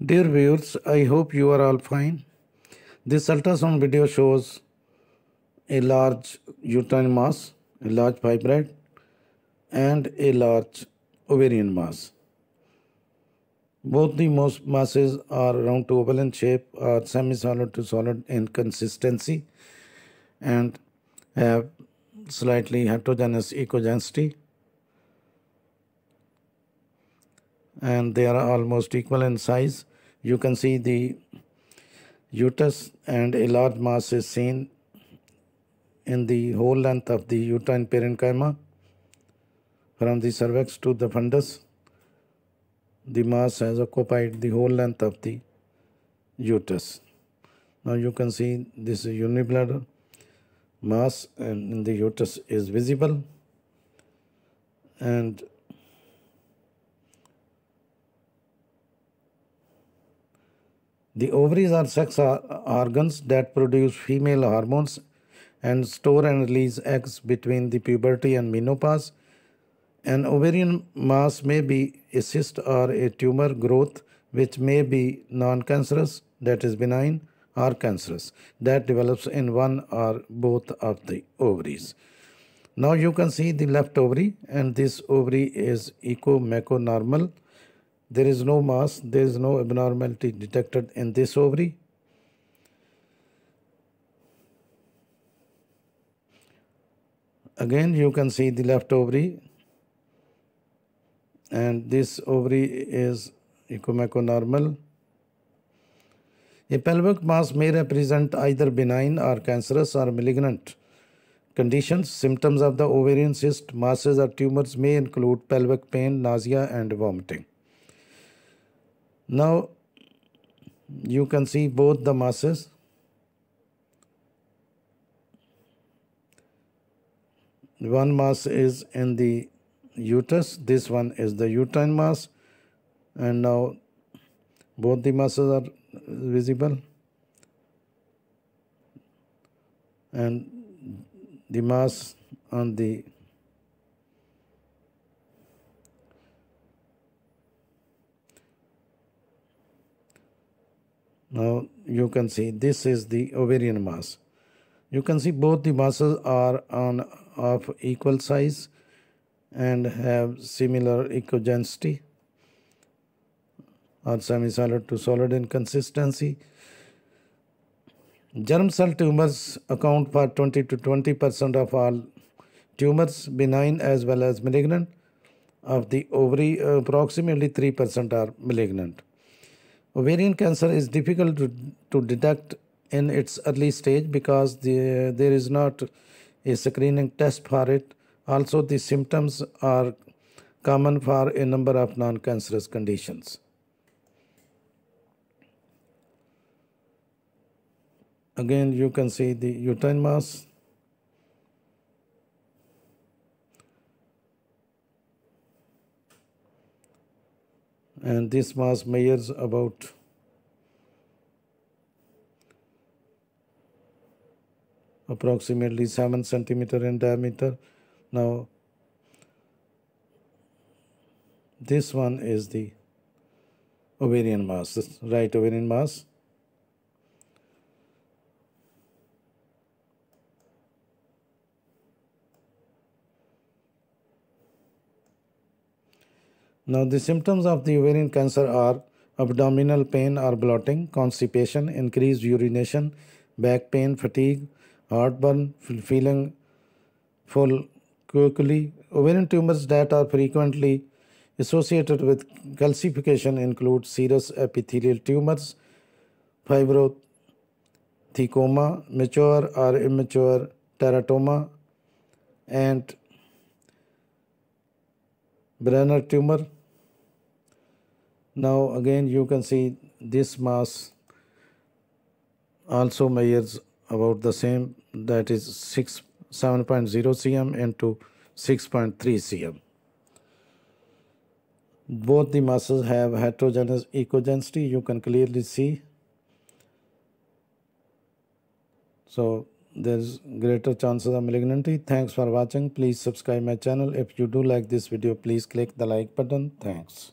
Dear viewers, I hope you are all fine. This ultrasound video shows a large uterine mass, a large fibroid, and a large ovarian mass. Both the most masses are round to oval in shape, are semi-solid to solid in consistency, and have slightly heterogeneous ecogenicity. and they are almost equal in size. You can see the uterus and a large mass is seen in the whole length of the uterine parenchyma from the cervix to the fundus. The mass has occupied the whole length of the uterus. Now you can see this unibladder mass in the uterus is visible and The ovaries are sex uh, organs that produce female hormones and store and release eggs between the puberty and menopause. An ovarian mass may be a cyst or a tumor growth which may be non-cancerous, that is benign, or cancerous that develops in one or both of the ovaries. Now you can see the left ovary and this ovary is ecomeconormal normal there is no mass, there is no abnormality detected in this ovary. Again, you can see the left ovary and this ovary is normal. A pelvic mass may represent either benign or cancerous or malignant conditions. Symptoms of the ovarian cyst masses or tumors may include pelvic pain, nausea and vomiting. Now you can see both the masses. One mass is in the uterus, this one is the uterine mass and now both the masses are visible and the mass on the Now you can see this is the ovarian mass. You can see both the masses are on of equal size and have similar ecogenicity or semi-solid to solid in consistency. Germ cell tumors account for 20 to 20 percent of all tumors, benign as well as malignant. Of the ovary, uh, approximately 3 percent are malignant. Ovarian cancer is difficult to, to detect in its early stage because the, there is not a screening test for it. Also, the symptoms are common for a number of non-cancerous conditions. Again, you can see the uterine mass and this mass measures about approximately 7 centimeter in diameter. Now this one is the ovarian mass, right ovarian mass Now the symptoms of the ovarian cancer are abdominal pain or bloating, constipation, increased urination, back pain, fatigue, heartburn, feeling full quickly. Ovarian tumors that are frequently associated with calcification include serous epithelial tumors, fibrothecoma, mature or immature teratoma, and Brenner tumor now again you can see this mass also measures about the same that is 6 7.0 cm into 6.3 cm both the masses have heterogeneous ecogenicity you can clearly see so there is greater chances of malignancy. thanks for watching please subscribe my channel if you do like this video please click the like button thanks